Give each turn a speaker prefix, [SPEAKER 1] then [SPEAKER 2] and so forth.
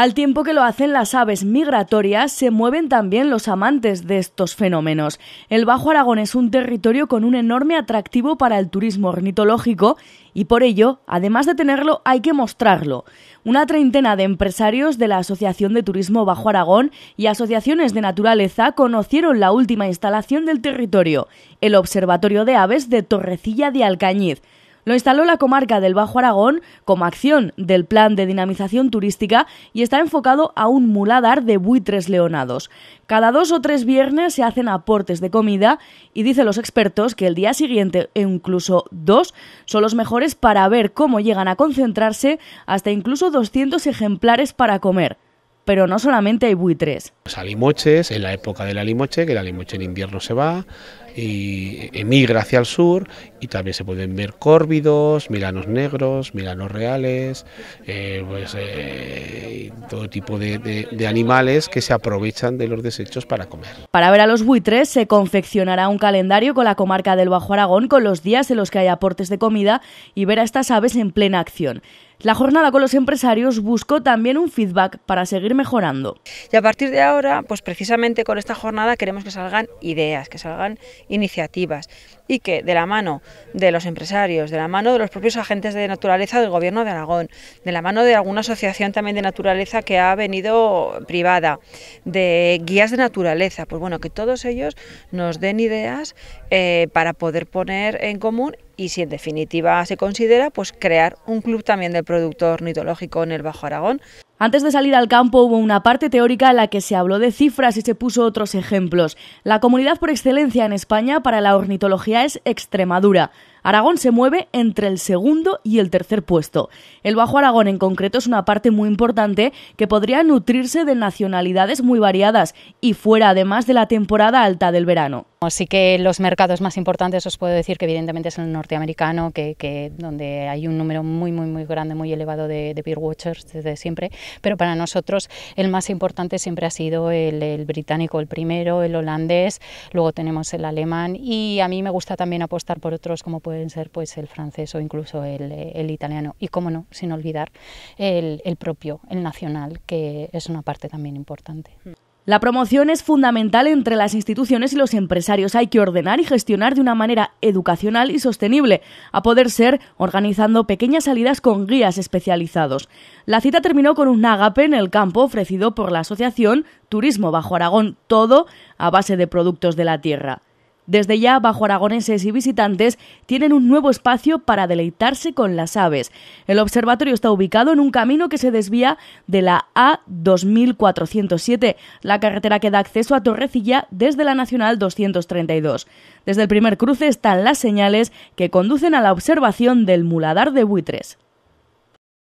[SPEAKER 1] Al tiempo que lo hacen las aves migratorias, se mueven también los amantes de estos fenómenos. El Bajo Aragón es un territorio con un enorme atractivo para el turismo ornitológico y por ello, además de tenerlo, hay que mostrarlo. Una treintena de empresarios de la Asociación de Turismo Bajo Aragón y asociaciones de naturaleza conocieron la última instalación del territorio, el Observatorio de Aves de Torrecilla de Alcañiz. Lo instaló la comarca del Bajo Aragón como acción del plan de dinamización turística y está enfocado a un muladar de buitres leonados. Cada dos o tres viernes se hacen aportes de comida y dicen los expertos que el día siguiente e incluso dos son los mejores para ver cómo llegan a concentrarse hasta incluso 200 ejemplares para comer pero no solamente hay buitres. Los
[SPEAKER 2] pues alimoches, en la época del alimoche, que el alimoche en invierno se va y emigra hacia el sur, y también se pueden ver córvidos, milanos negros, milanos reales, eh, pues, eh, todo tipo de, de animales que se aprovechan de los desechos para comer.
[SPEAKER 1] Para ver a los buitres se confeccionará un calendario con la comarca del Bajo Aragón con los días en los que hay aportes de comida y ver a estas aves en plena acción. La jornada con los empresarios buscó también un feedback para seguir mejorando. Y a partir
[SPEAKER 3] de ahora, pues precisamente con esta jornada queremos que salgan ideas, que salgan iniciativas y que de la mano de los empresarios, de la mano de los propios agentes de naturaleza del Gobierno de Aragón, de la mano de alguna asociación también de naturaleza que ha venido privada, de guías de naturaleza, pues bueno, que todos ellos nos den ideas eh, para poder poner en común y si en definitiva se considera, pues crear un club también del productor ornitológico en el Bajo Aragón.
[SPEAKER 1] Antes de salir al campo hubo una parte teórica en la que se habló de cifras y se puso otros ejemplos. La comunidad por excelencia en España para la ornitología es Extremadura. Aragón se mueve entre el segundo y el tercer puesto. El Bajo Aragón en concreto es una parte muy importante que podría nutrirse de nacionalidades muy variadas y fuera además de la temporada alta del verano. Así que los mercados más importantes os puedo decir que evidentemente es el norteamericano,
[SPEAKER 4] que, donde hay un número muy muy muy grande, muy elevado de, de watchers desde siempre, pero para nosotros el más importante siempre ha sido el, británico, el primero, el holandés, luego tenemos el alemán y a mí me gusta también apostar por otros como pueden ser pues el francés o incluso el, el italiano y cómo no, sin olvidar el, el propio,
[SPEAKER 1] el nacional, que es una parte también importante. La promoción es fundamental entre las instituciones y los empresarios. Hay que ordenar y gestionar de una manera educacional y sostenible, a poder ser organizando pequeñas salidas con guías especializados. La cita terminó con un agape en el campo ofrecido por la Asociación Turismo Bajo Aragón, todo a base de productos de la tierra. Desde ya, bajo aragoneses y visitantes tienen un nuevo espacio para deleitarse con las aves. El observatorio está ubicado en un camino que se desvía de la A2407, la carretera que da acceso a Torrecilla desde la Nacional 232. Desde el primer cruce están las señales que conducen a la observación del muladar de buitres.